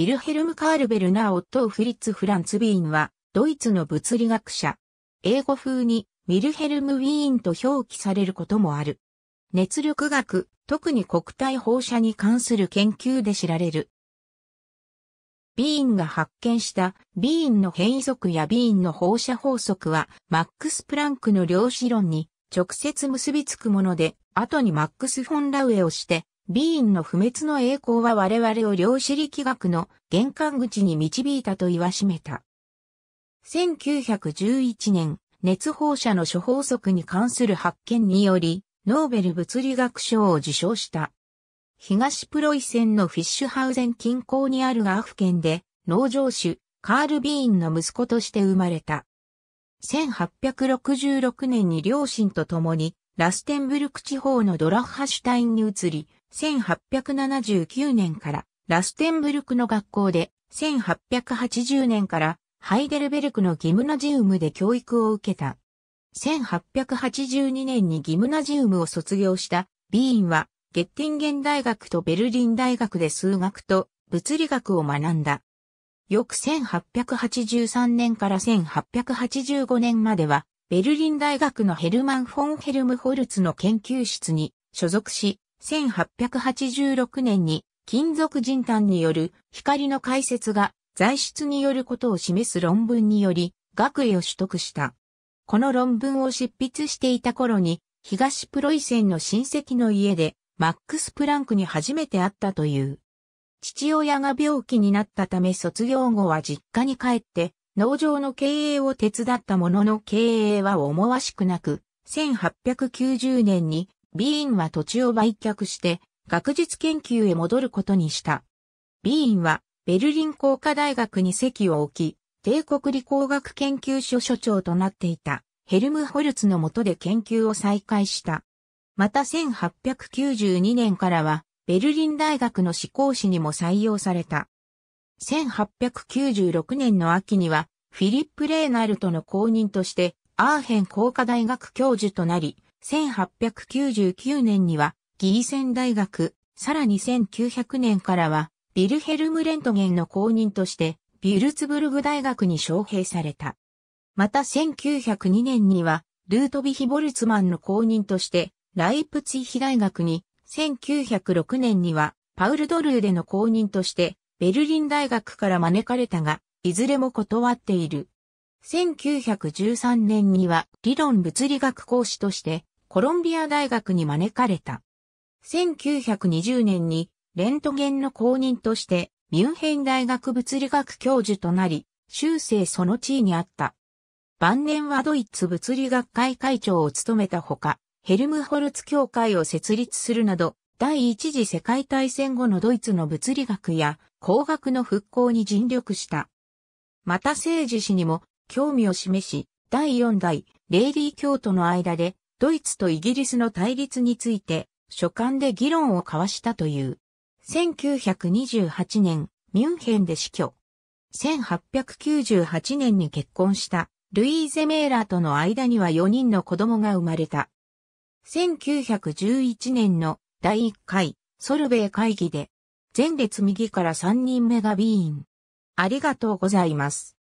ウィルヘルム・カールベルナー・オットー・フリッツ・フランツ・ビーンは、ドイツの物理学者。英語風に、ウィルヘルム・ウィーンと表記されることもある。熱力学、特に国体放射に関する研究で知られる。ビーンが発見したビーンの変異則やビーンの放射法則は、マックス・プランクの量子論に直接結びつくもので、後にマックス・フォン・ラウエをして、ビーンの不滅の栄光は我々を量子力学の玄関口に導いたと言わしめた。1911年、熱放射の諸法則に関する発見により、ノーベル物理学賞を受賞した。東プロイセンのフィッシュハウゼン近郊にあるガーフ県で、農場主、カール・ビーンの息子として生まれた。1866年に両親と共に、ラステンブルク地方のドラッハシュタインに移り、1879年からラステンブルクの学校で、1880年からハイデルベルクのギムナジウムで教育を受けた。1882年にギムナジウムを卒業したビーンは、ゲッティンゲン大学とベルリン大学で数学と物理学を学んだ。翌1883年から1885年までは、ベルリン大学のヘルマン・フォン・ヘルムホルツの研究室に所属し、1886年に金属人炭による光の解説が材質によることを示す論文により学位を取得した。この論文を執筆していた頃に東プロイセンの親戚の家でマックス・プランクに初めて会ったという。父親が病気になったため卒業後は実家に帰って農場の経営を手伝ったものの経営は思わしくなく、1890年にビーンは土地を売却して、学術研究へ戻ることにした。ビーンは、ベルリン工科大学に席を置き、帝国理工学研究所所長となっていた、ヘルムホルツの下で研究を再開した。また1892年からは、ベルリン大学の志向士にも採用された。1896年の秋には、フィリップ・レーナルトの公認として、アーヘン工科大学教授となり、1899年にはギーセン大学、さらに1900年からはビルヘルム・レントゲンの公認としてビュルツブルグ大学に招聘された。また1902年にはルートビヒ・ボルツマンの公認としてライプツィヒ大学に、1906年にはパウル・ドルーでの公認としてベルリン大学から招かれたが、いずれも断っている。1913年には理論物理学講師としてコロンビア大学に招かれた。1920年にレントゲンの公認としてミュンヘン大学物理学教授となり、終生その地位にあった。晩年はドイツ物理学会会長を務めたほか、ヘルムホルツ協会を設立するなど、第一次世界大戦後のドイツの物理学や工学の復興に尽力した。また政治史にも興味を示し、第四代レイリー教徒の間でドイツとイギリスの対立について、書簡で議論を交わしたという。1928年、ミュンヘンで死去。1898年に結婚したルイーゼ・メーラーとの間には4人の子供が生まれた。1911年の第1回ソルベイ会議で前列右から3人目がビーン。ありがとうございます。